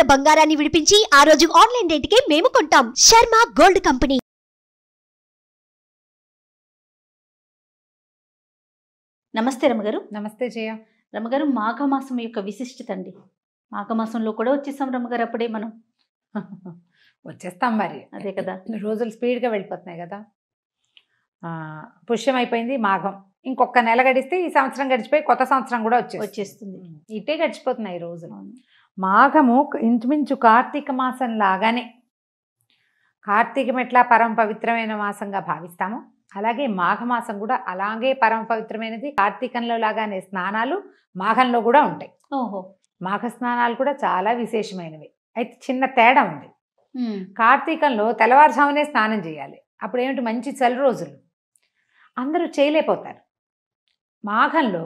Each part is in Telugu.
ఉన్న బంగారాన్ని విడిపించి ఆ రోజు ఆన్లైన్ రేటుకే మేము కొంటాం శర్మ గోల్డ్ కంపెనీ నమస్తే రమగారు నమస్తే జయ రమగారు మాఘమాసం యొక్క విశిష్టత అండి మాఘమాసంలో కూడా వచ్చేస్తాం రమగారు అప్పుడే మనం వచ్చేస్తాం మరి అదే కదా రోజులు స్పీడ్గా వెళ్ళిపోతున్నాయి కదా పుష్యం అయిపోయింది మాఘం ఇంకొక నెల గడిస్తే ఈ సంవత్సరం గడిచిపోయి కొత్త సంవత్సరం కూడా వచ్చే వచ్చేస్తుంది ఇట్టే గడిచిపోతున్నాయి రోజులు మాఘము ఇంచుమించు కార్తీక మాసం లాగానే కార్తీకం ఎట్లా పరమ పవిత్రమైన మాసంగా భావిస్తాము అలాగే మాఘమాసం కూడా అలాగే పరమ పవిత్రమైనది కార్తీకంలో లాగానే స్నానాలు మాఘంలో కూడా ఉంటాయి ఓహో మాఘ స్నానాలు కూడా చాలా విశేషమైనవి అయితే చిన్న తేడా ఉంది కార్తీకంలో తెల్లవారుజామునే స్నానం చేయాలి అప్పుడు ఏమిటి మంచి చలి రోజులు అందరూ చేయలేకపోతారు మాఘంలో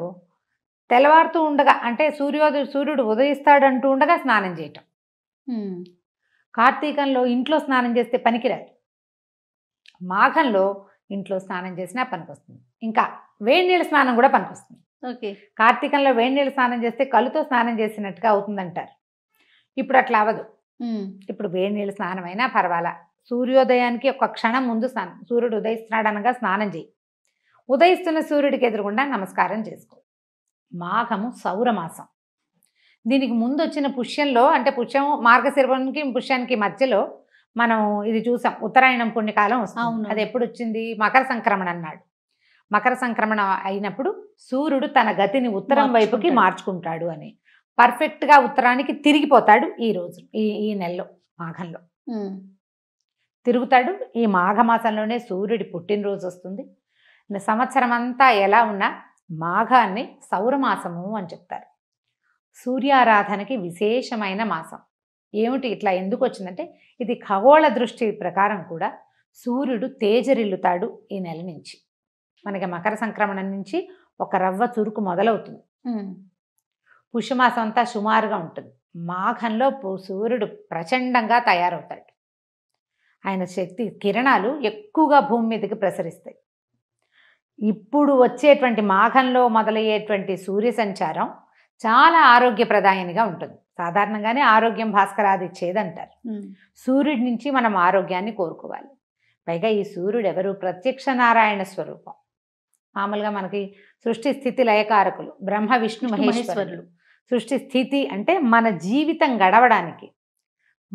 తెల్లవారుతూ ఉండగా అంటే సూర్యోదయ సూర్యుడు ఉదయిస్తాడంటూ ఉండగా స్నానం చేయటం కార్తీకంలో ఇంట్లో స్నానం చేస్తే పనికిరాదు మాఘంలో ఇంట్లో స్నానం చేసినా పనికొస్తుంది ఇంకా వేడి నీళ్ళ స్నానం కూడా పనికొస్తుంది ఓకే కార్తీకంలో వేడి నీళ్ళ స్నానం చేస్తే కళ్ళుతో స్నానం చేసినట్టుగా అవుతుందంటారు ఇప్పుడు అట్లా అవ్వదు ఇప్పుడు వేడి నీళ్ళ స్నానం అయినా పర్వాలా సూర్యోదయానికి ఒక క్షణం ముందు స్నానం సూర్యుడు ఉదయిస్తున్నాడనగా స్నానం చేయి ఉదయిస్తున్న సూర్యుడికి ఎదురుగుండా నమస్కారం చేసుకో మాఘము సౌరమాసం దీనికి ముందు వచ్చిన పుష్యంలో అంటే పుష్యం మార్గశిరంకి పుష్యానికి మధ్యలో మనం ఇది చూసాం ఉత్తరాయణం పుణ్యకాలం వస్తుంది అది ఎప్పుడు వచ్చింది మకర సంక్రమణ అన్నాడు మకర సంక్రమణ అయినప్పుడు సూర్యుడు తన గతిని ఉత్తరం వైపుకి మార్చుకుంటాడు అని పర్ఫెక్ట్గా ఉత్తరానికి తిరిగిపోతాడు ఈ రోజు ఈ ఈ నెలలో మాఘంలో తిరుగుతాడు ఈ మాఘమాసంలోనే సూర్యుడి పుట్టినరోజు వస్తుంది సంవత్సరం అంతా ఎలా ఉన్నా మాఘాన్ని సౌరమాసము అని చెప్తారు సూర్యారాధనకి విశేషమైన మాసం ఏమిటి ఇట్లా ఎందుకు వచ్చిందంటే ఇది ఖగోళ దృష్టి ప్రకారం కూడా సూర్యుడు తేజరిల్లుతాడు ఈ నెల నుంచి మనకి మకర సంక్రమణం నుంచి ఒక రవ్వ చురుకు మొదలవుతుంది పుష్యమాసం అంతా సుమారుగా ఉంటుంది మాఘంలో సూర్యుడు ప్రచండంగా తయారవుతాడు ఆయన శక్తి కిరణాలు ఎక్కువగా భూమి మీదకి ప్రసరిస్తాయి ఇప్పుడు వచ్చేటువంటి మాఘంలో మొదలయ్యేటువంటి సూర్య సంచారం చాలా ఆరోగ్యప్రదాయనిగా ఉంటుంది సాధారణంగానే ఆరోగ్యం భాస్కరాది ఇచ్చేదంటారు సూర్యుడి నుంచి మనం ఆరోగ్యాన్ని కోరుకోవాలి పైగా ఈ సూర్యుడు ఎవరు ప్రత్యక్ష నారాయణ స్వరూపం మామూలుగా మనకి సృష్టి స్థితి లయకారకులు బ్రహ్మ విష్ణు మహేశ్వరులు సృష్టి స్థితి అంటే మన జీవితం గడవడానికి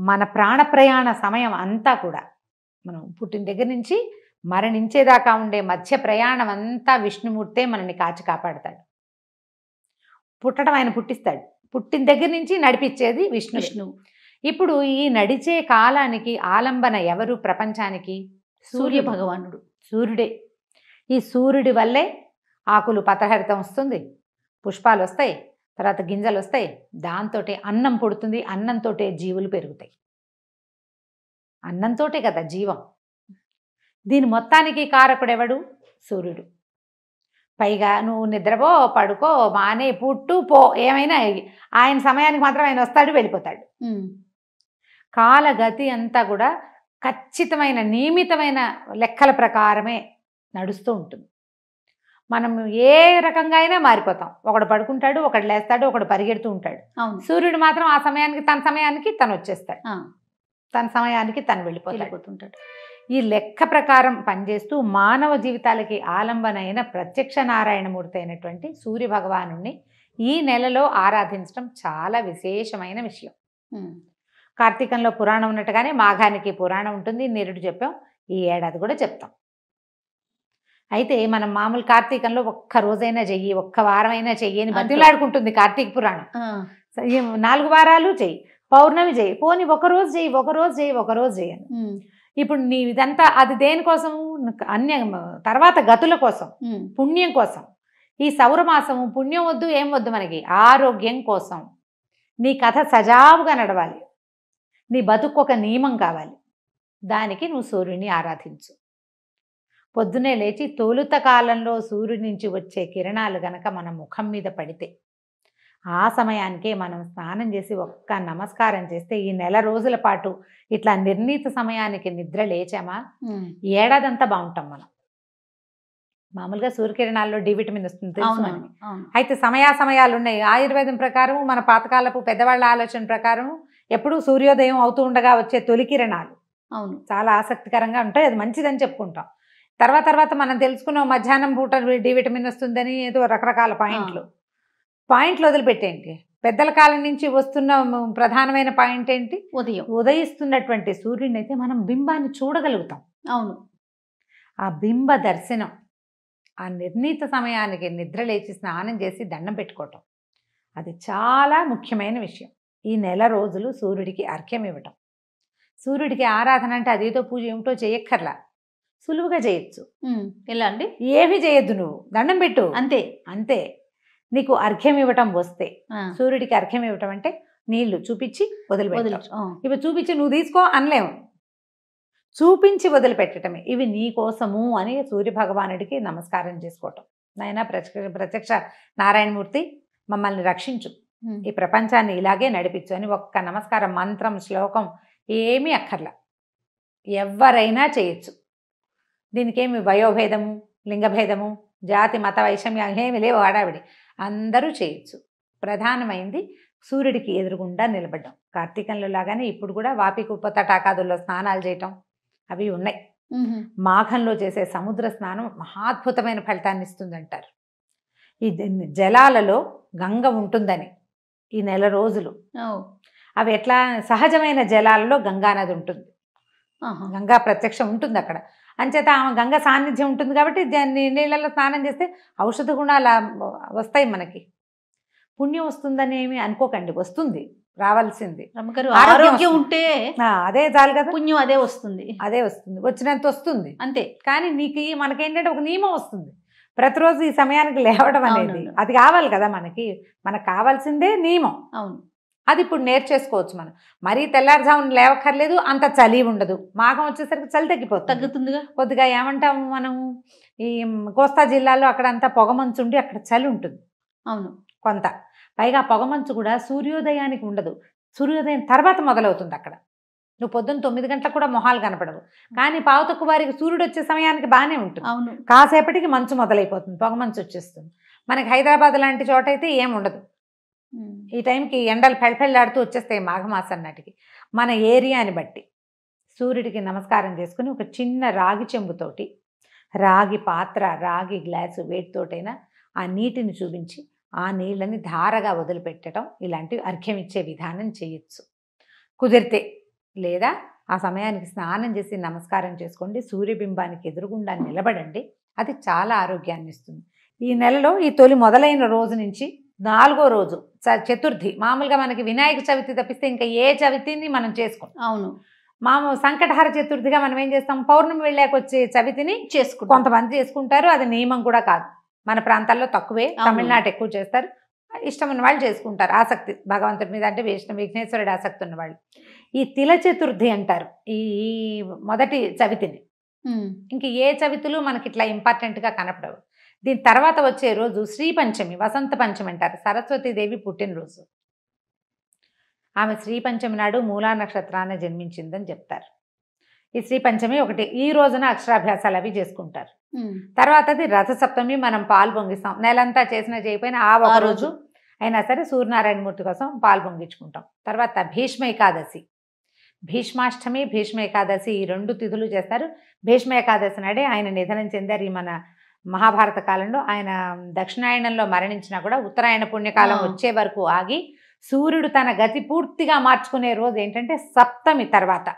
మన ప్రాణ ప్రయాణ సమయం అంతా కూడా మనం పుట్టిన దగ్గర నుంచి మరణించేదాకా ఉండే మధ్య ప్రయాణం అంతా విష్ణుమూర్తే మనని కాచి కాపాడతాడు పుట్టడం ఆయన పుట్టిస్తాడు పుట్టిన దగ్గర నుంచి నడిపించేది విష్ణు విష్ణు ఇప్పుడు ఈ నడిచే కాలానికి ఆలంబన ఎవరు ప్రపంచానికి సూర్య భగవానుడు సూర్యుడే ఈ సూర్యుడి వల్లే ఆకులు పతహరితం వస్తుంది పుష్పాలు వస్తాయి తర్వాత గింజలు వస్తాయి దాంతో అన్నం పుడుతుంది అన్నంతో జీవులు పెరుగుతాయి అన్నంతోటే కదా జీవం దీని మొత్తానికి కారకుడెవడు సూర్యుడు పైగా నువ్వు నిద్రపో పడుకో మానే పుట్టు పో ఏమైనా ఆయన సమయానికి మాత్రం ఆయన వస్తాడు వెళ్ళిపోతాడు కాలగతి అంతా కూడా ఖచ్చితమైన నియమితమైన లెక్కల ప్రకారమే నడుస్తూ ఉంటుంది మనం ఏ రకంగా అయినా మారిపోతాం ఒకడు పడుకుంటాడు ఒకడు లేస్తాడు ఒకడు పరిగెడుతూ ఉంటాడు సూర్యుడు మాత్రం ఆ సమయానికి తన సమయానికి తను వచ్చేస్తాడు తన సమయానికి తను వెళ్ళిపోతాడు ఈ లెక్క ప్రకారం పనిచేస్తూ మానవ జీవితాలకి ఆలంబనైన ప్రత్యక్ష నారాయణమూర్తి అయినటువంటి సూర్య ఈ నెలలో ఆరాధించడం చాలా విశేషమైన విషయం కార్తీకంలో పురాణం ఉన్నట్టుగానే మాఘానికి పురాణం ఉంటుంది నిరుడు చెప్పాం ఈ ఏడాది కూడా చెప్తాం అయితే మనం మామూలు కార్తీకంలో ఒక్క రోజైనా చెయ్యి ఒక్క వారమైనా చెయ్యి అని బతిలాడుకుంటుంది కార్తీక పురాణం నాలుగు వారాలు చెయ్యి పౌర్ణమి చేయి పోని ఒకరోజు చేయి ఒకరోజు చేయి ఒకరోజు చేయను ఇప్పుడు నీ ఇదంతా అది దేనికోసం అన్య తర్వాత గతుల కోసం పుణ్యం కోసం ఈ సౌరమాసము పుణ్యం వద్దు ఏం వద్దు మనకి ఆరోగ్యం కోసం నీ కథ సజావుగా నడవాలి నీ బతుకు ఒక నియమం కావాలి దానికి నువ్వు సూర్యుని ఆరాధించు పొద్దునే లేచి తొలుత కాలంలో సూర్యుడి నుంచి వచ్చే కిరణాలు గనక మన ముఖం మీద పడితే ఆ సమయానికే మనం స్నానం చేసి ఒక్క నమస్కారం చేస్తే ఈ నెల రోజుల పాటు ఇట్లా నిర్ణీత సమయానికి నిద్ర లేచామా ఏడాదంతా బాగుంటాం మనం మామూలుగా సూర్యకిరణాల్లో డి విటమిన్ వస్తుంది తెలుసు మనకి అయితే సమయా సమయాలు ఉన్నాయి ఆయుర్వేదం ప్రకారం మన పాతకాలపు పెద్దవాళ్ళ ఆలోచన ప్రకారం ఎప్పుడూ సూర్యోదయం అవుతూ ఉండగా వచ్చే తొలి కిరణాలు అవును చాలా ఆసక్తికరంగా ఉంటాయి అది మంచిదని చెప్పుకుంటాం తర్వాత తర్వాత మనం తెలుసుకున్నాం మధ్యాహ్నం పూట డి విటమిన్ వస్తుందని ఏదో రకరకాల పాయింట్లు పాయింట్లు వదిలిపెట్టేంటి పెద్దల కాలం నుంచి వస్తున్న ప్రధానమైన పాయింట్ ఏంటి ఉదయం ఉదయిస్తున్నటువంటి సూర్యుడిని అయితే మనం బింబాన్ని చూడగలుగుతాం అవును ఆ బింబ దర్శనం ఆ నిర్ణీత సమయానికి నిద్ర లేచి స్నానం చేసి దండం పెట్టుకోవటం అది చాలా ముఖ్యమైన విషయం ఈ నెల రోజులు సూర్యుడికి అర్ఘ్యం ఇవ్వటం సూర్యుడికి ఆరాధన అంటే అదేదో పూజ ఏమిటో చేయక్కర్లా సులువుగా చేయొచ్చు ఎలా అండి ఏమి చేయొద్దు నువ్వు దండం పెట్టు అంతే అంతే నీకు అర్ఘ్యం ఇవ్వటం వస్తే సూర్యుడికి అర్ఘ్యం ఇవ్వటం అంటే నీళ్లు చూపించి వదిలిపెట్టడం ఇవి చూపించి నువ్వు తీసుకో అనలేము చూపించి వదిలిపెట్టడమే ఇవి నీ కోసము అని సూర్య భగవానుడికి నమస్కారం చేసుకోవటం నాయన ప్రత్యక్ష నారాయణమూర్తి మమ్మల్ని రక్షించు ఈ ప్రపంచాన్ని ఇలాగే నడిపించు అని ఒక్క నమస్కారం మంత్రం శ్లోకం ఏమీ అక్కర్లా ఎవరైనా చేయొచ్చు దీనికేమి వయోభేదము లింగభేదము జాతి మత వైషమ్యం ఏమి లేవు ఆడావిడి అందరూ చేయొచ్చు ప్రధానమైంది సూర్యుడికి ఎదురుగుండా నిలబడ్డం కార్తీకంలో లాగానే ఇప్పుడు కూడా వాపి కుప్ప తటాకాదుల్లో స్నానాలు చేయటం అవి ఉన్నాయి మాఘంలో చేసే సముద్ర స్నానం మహాద్భుతమైన ఫలితాన్ని ఇస్తుంది అంటారు ఈ జలాలలో గంగ ఉంటుందని ఈ నెల రోజులు అవి ఎట్లా సహజమైన జలాలలో గంగా నది ఉంటుంది గంగా ప్రత్యక్షం ఉంటుంది అక్కడ అంచేత ఆమె గంగ సాన్నిధ్యం ఉంటుంది కాబట్టి నీళ్ళల్లో స్నానం చేస్తే ఔషధ గుణాలు వస్తాయి మనకి పుణ్యం వస్తుందని ఏమి అనుకోకండి వస్తుంది రావాల్సింది ఆరోగ్యం ఉంటే అదే చాలు కదా పుణ్యం అదే వస్తుంది అదే వస్తుంది వచ్చినంత వస్తుంది అంతే కానీ నీకు మనకేంటంటే ఒక నియమం వస్తుంది ప్రతిరోజు ఈ సమయానికి లేవడం అనేది అది కావాలి కదా మనకి మనకు కావాల్సిందే నియమం అవును అది ఇప్పుడు నేర్చేసుకోవచ్చు మనం మరీ తెల్లారుజామున లేవక్కర్లేదు అంత చలి ఉండదు మాఘం వచ్చేసరికి చలి తగ్గిపోతుంది తగ్గుతుందిగా కొద్దిగా ఏమంటాము మనం ఈ కోస్తా జిల్లాలో అక్కడంతా పొగమంచు ఉండి అక్కడ చలి ఉంటుంది అవును కొంత పైగా పొగమంచు కూడా సూర్యోదయానికి ఉండదు సూర్యోదయం తర్వాత మొదలవుతుంది అక్కడ నువ్వు పొద్దున్న తొమ్మిది గంటలకు కూడా మొహాలు కనపడవు కానీ పావుతక్కు వారికి సూర్యుడు వచ్చే సమయానికి బాగానే ఉంటుంది అవును కాసేపటికి మంచు మొదలైపోతుంది పొగ మంచు వచ్చేస్తుంది మనకి హైదరాబాద్ లాంటి చోట అయితే ఏముండదు ఈ టైంకి ఎండలు పెళ్ళపెళ్ళాడుతూ వచ్చేస్తాయి మాఘమాసం నాటికి మన ఏరియాని బట్టి సూర్యుడికి నమస్కారం చేసుకుని ఒక చిన్న రాగి చెంబుతోటి రాగి పాత్ర రాగి గ్లాసు వేటితోటైనా ఆ నీటిని చూపించి ఆ నీళ్ళని ధారగా వదిలిపెట్టడం ఇలాంటివి అర్ఘ్యమిచ్చే విధానం చేయొచ్చు కుదిరితే లేదా ఆ సమయానికి స్నానం చేసి నమస్కారం చేసుకోండి సూర్యబింబానికి ఎదురుగుండా నిలబడండి అది చాలా ఆరోగ్యాన్ని ఇస్తుంది ఈ నెలలో ఈ తొలి మొదలైన రోజు నుంచి నాలుగో రోజు చతుర్థి మామూలుగా మనకి వినాయక చవితి తప్పిస్తే ఇంకా ఏ చవితిని మనం చేసుకుంటాం అవును మామూలు సంకటహార చతుర్థిగా మనం ఏం చేస్తాం పౌర్ణమి వెళ్ళాక వచ్చే చవితిని చేసుకుంటాం కొంతమంది చేసుకుంటారు అది నియమం కూడా కాదు మన ప్రాంతాల్లో తక్కువే తమిళనాడు ఎక్కువ చేస్తారు ఇష్టం ఉన్న వాళ్ళు చేసుకుంటారు ఆసక్తి భగవంతుడి మీద అంటే విష్ణు విఘ్నేశ్వరుడు ఆసక్తి ఉన్నవాళ్ళు ఈ తిల చతుర్థి అంటారు ఈ మొదటి చవితిని ఇంక ఏ చవితులు మనకి ఇట్లా ఇంపార్టెంట్గా కనపడవు దీని తర్వాత వచ్చే రోజు శ్రీ పంచమి వసంత పంచమి అంటారు సరస్వతీదేవి పుట్టినరోజు ఆమె శ్రీ పంచమి నాడు మూలా నక్షత్రాన్ని జన్మించిందని చెప్తారు ఈ శ్రీ పంచమి ఒకటి ఈ రోజున అక్షరాభ్యాసాలు అవి చేసుకుంటారు తర్వాతది అది రథసప్తమి మనం పాలు పొంగిస్తాం నెలంతా చేసిన చేయకపోయినా ఆ ఒక రోజు అయినా సరే సూర్యనారాయణ మూర్తి కోసం పాలు పొంగించుకుంటాం తర్వాత భీష్మ ఏకాదశి భీష్మాష్టమి భీష్మ ఏకాదశి ఈ రెండు తిథులు చేస్తారు భీష్మ ఏకాదశి నాడే ఆయన నిధనం చెందారు ఈ మన మహాభారత కాలంలో ఆయన దక్షిణాయనంలో మరణించినా కూడా ఉత్తరాయణ పుణ్యకాలం వచ్చే వరకు ఆగి సూర్యుడు తన గతి పూర్తిగా మార్చుకునే రోజు ఏంటంటే సప్తమి తర్వాత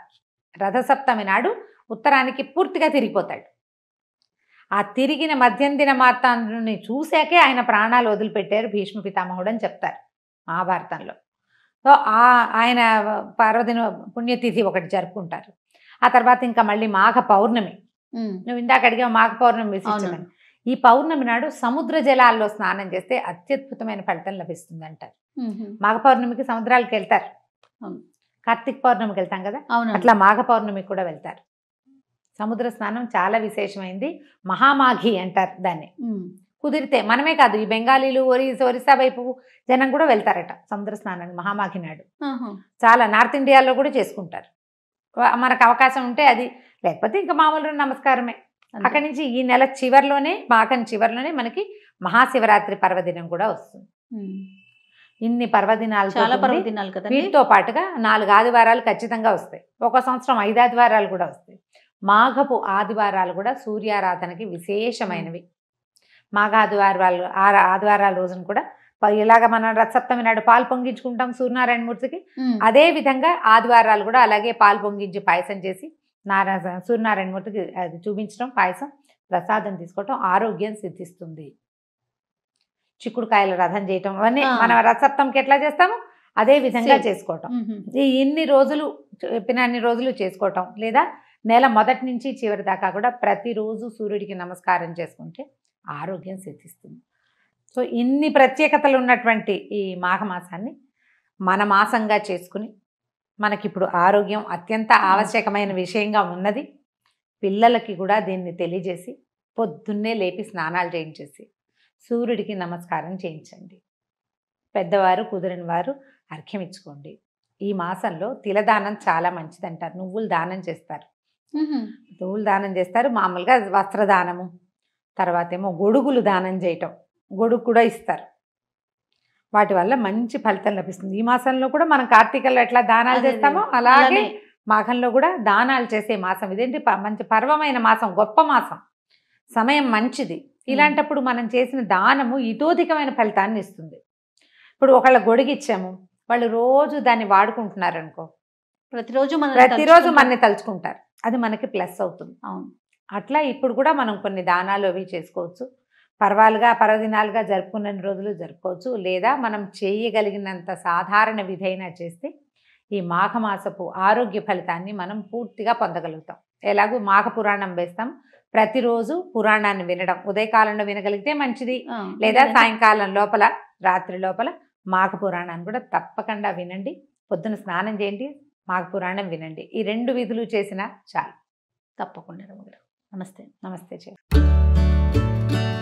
రథసప్తమి నాడు ఉత్తరానికి పూర్తిగా తిరిగిపోతాడు ఆ తిరిగిన మధ్యం దిన మార్తాన్ని చూశాకే ఆయన ప్రాణాలు వదిలిపెట్టారు భీష్మ పితామహుడు అని చెప్తారు మహాభారతంలో సో ఆ ఆయన పర్వదిన పుణ్యతిథి ఒకటి జరుపుకుంటారు ఆ తర్వాత ఇంకా మళ్ళీ మాఘ పౌర్ణమి నువ్వు ఇందాక అడిగా మాఘ పౌర్ణమి విశిష్టమని ఈ పౌర్ణమి నాడు సముద్ర జలాల్లో స్నానం చేస్తే అత్యద్భుతమైన ఫలితం లభిస్తుంది అంటారు మాఘ పౌర్ణమికి సముద్రాలకు వెళ్తారు కార్తీక పౌర్ణమికి వెళ్తాం కదా అట్లా మాఘ పౌర్ణమికి కూడా వెళ్తారు సముద్ర స్నానం చాలా విశేషమైంది మహామాఘి అంటారు దాన్ని కుదిరితే మనమే కాదు ఈ బెంగాలీలు ఒరిస్ ఒరిస్సా వైపు జనం కూడా వెళ్తారట సముద్ర స్నానాన్ని మహామాఘి నాడు చాలా నార్త్ ఇండియాలో కూడా చేసుకుంటారు మనకు అవకాశం ఉంటే అది లేకపోతే ఇంకా మామూలు నమస్కారమే అక్కడి నుంచి ఈ నెల చివరిలోనే మాకని చివరిలోనే మనకి మహాశివరాత్రి పర్వదినం కూడా వస్తుంది ఇన్ని పర్వదినాలు చాలా పర్వదినాలు కదా వీటితో పాటుగా నాలుగు ఆదివారాలు ఖచ్చితంగా వస్తాయి ఒక సంవత్సరం ఐదు ఆదివారాలు కూడా వస్తాయి మాఘపు ఆదివారాలు కూడా సూర్యారాధనకి విశేషమైనవి మాఘ ఆదివారాలు ఆదివారాల రోజున కూడా ఇలాగ మనం రథసప్తమి నాడు పాలు పొంగించుకుంటాం సూర్యనారాయణ మూర్తికి అదే విధంగా ఆదివారాలు కూడా అలాగే పాలు పొంగించి పాయసం చేసి సూర్యనారాయణ మూర్తికి అది చూపించడం పాయసం ప్రసాదం తీసుకోవటం ఆరోగ్యం సిద్ధిస్తుంది చిక్కుడుకాయలు రథం చేయటం అవన్నీ మనం రథసప్తంకి ఎట్లా చేస్తాము అదే విధంగా చేసుకోవటం ఈ ఇన్ని రోజులు చెప్పిన అన్ని రోజులు చేసుకోవటం లేదా నెల మొదటి నుంచి చివరి దాకా కూడా ప్రతిరోజు సూర్యుడికి నమస్కారం చేసుకుంటే ఆరోగ్యం సిద్ధిస్తుంది సో ఇన్ని ప్రత్యేకతలు ఉన్నటువంటి ఈ మాఘమాసాన్ని మన మాసంగా చేసుకుని మనకిప్పుడు ఆరోగ్యం అత్యంత ఆవశ్యకమైన విషయంగా ఉన్నది పిల్లలకి కూడా దీన్ని తెలియజేసి పొద్దున్నే లేపి స్నానాలు చేయించేసి సూర్యుడికి నమస్కారం చేయించండి పెద్దవారు కుదిరిన వారు అర్ఘ్యం ఇచ్చుకోండి ఈ మాసంలో తిలదానం చాలా మంచిది అంటారు నువ్వులు దానం చేస్తారు నువ్వులు దానం చేస్తారు మామూలుగా వస్త్రదానము తర్వాత ఏమో గొడుగులు దానం చేయటం గొడుగు కూడా ఇస్తారు వాటి వల్ల మంచి ఫలితం లభిస్తుంది ఈ మాసంలో కూడా మనం కార్తీకల్లో ఎట్లా దానాలు చేస్తామో అలాగే మాఘంలో కూడా దానాలు చేసే మాసం ఇదేంటి మంచి పర్వమైన మాసం గొప్ప మాసం సమయం మంచిది ఇలాంటప్పుడు మనం చేసిన దానము ఇతోధికమైన ఫలితాన్ని ఇస్తుంది ఇప్పుడు ఒకళ్ళ గొడిగిచ్చాము వాళ్ళు రోజు దాన్ని వాడుకుంటున్నారు అనుకో ప్రతిరోజు మన ప్రతిరోజు మనని తలుచుకుంటారు అది మనకి ప్లస్ అవుతుంది అవును అట్లా ఇప్పుడు కూడా మనం కొన్ని దానాలు అవి చేసుకోవచ్చు పర్వాలుగా పర్వదినాలుగా జరుపుకున్న రోజులు జరుపుకోవచ్చు లేదా మనం చేయగలిగినంత సాధారణ విధైనా చేస్తే ఈ మాఘమాసపు ఆరోగ్య ఫలితాన్ని మనం పూర్తిగా పొందగలుగుతాం ఎలాగూ మాఘ పురాణం వేస్తాం ప్రతిరోజు పురాణాన్ని వినడం ఉదయకాలంలో వినగలిగితే మంచిది లేదా సాయంకాలం లోపల రాత్రి లోపల మాఘ పురాణాన్ని కూడా తప్పకుండా వినండి పొద్దున స్నానం చేయండి మాఘ పురాణం వినండి ఈ రెండు విధులు చేసినా చాలు తప్పకుండా నమస్తే నమస్తే చే